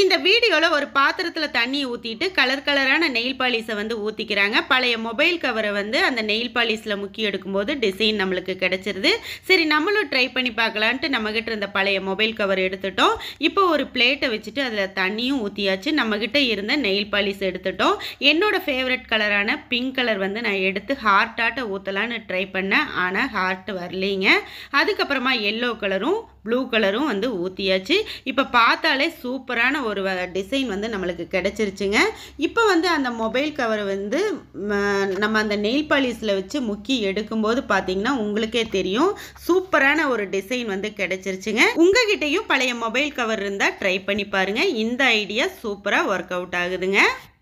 இந்த வீடியோவில் ஒரு பாத்திரத்தில் தண்ணி ஊற்றிட்டு கலர் கலரான நெயில் பாலிஸை வந்து ஊற்றிக்கிறாங்க பழைய மொபைல் கவரை வந்து அந்த நெயில் பாலிஸில் முக்கி எடுக்கும்போது டிசைன் நம்மளுக்கு கிடச்சிருது சரி நம்மளும் ட்ரை பண்ணி பார்க்கலான்ட்டு நம்மக்கிட்ட இருந்த பழைய மொபைல் கவர் எடுத்துட்டோம் இப்போ ஒரு பிளேட்டை வச்சுட்டு அதில் தண்ணியும் ஊற்றியாச்சு நம்மக்கிட்ட இருந்த நெயில் பாலிஸ் எடுத்துட்டோம் என்னோடய ஃபேவரட் கலரான பிங்க் கலர் வந்து நான் எடுத்து ஹார்ட்டாட்ட ஊற்றலான்னு ட்ரை பண்ணேன் ஆனால் ஹார்ட் வரலைங்க அதுக்கப்புறமா எல்லோ கலரும் ப்ளூ கலரும் வந்து ஊற்றியாச்சு இப்போ பார்த்தாலே சூப்பரான அழகான ஒரு டிசைன் வந்து நம்மளுக்கு கிடச்சிருச்சுங்க இப்போ வந்து அந்த மொபைல் கவர் வந்து நம்ம அந்த நெயில் பாலிஸில் வச்சு முக்கி எடுக்கும்போது பார்த்தீங்கன்னா உங்களுக்கே தெரியும் சூப்பரான ஒரு டிசைன் வந்து கிடச்சிருச்சுங்க உங்ககிட்டயும் பழைய மொபைல் கவர் இருந்தால் ட்ரை பண்ணி பாருங்கள் இந்த ஐடியா சூப்பராக ஒர்க் அவுட் ஆகுதுங்க